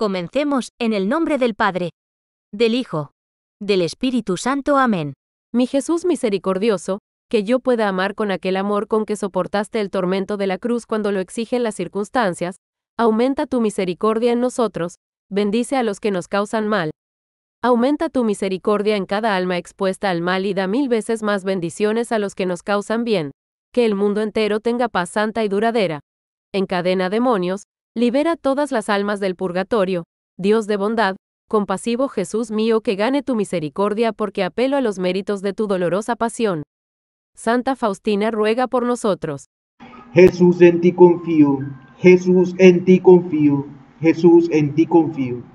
Comencemos, en el nombre del Padre, del Hijo, del Espíritu Santo. Amén. Mi Jesús misericordioso, que yo pueda amar con aquel amor con que soportaste el tormento de la cruz cuando lo exigen las circunstancias, aumenta tu misericordia en nosotros, bendice a los que nos causan mal. Aumenta tu misericordia en cada alma expuesta al mal y da mil veces más bendiciones a los que nos causan bien. Que el mundo entero tenga paz santa y duradera. Encadena demonios, libera todas las almas del purgatorio, Dios de bondad, compasivo Jesús mío que gane tu misericordia porque apelo a los méritos de tu dolorosa pasión. Santa Faustina ruega por nosotros. Jesús en ti confío, Jesús en ti confío, Jesús en ti confío.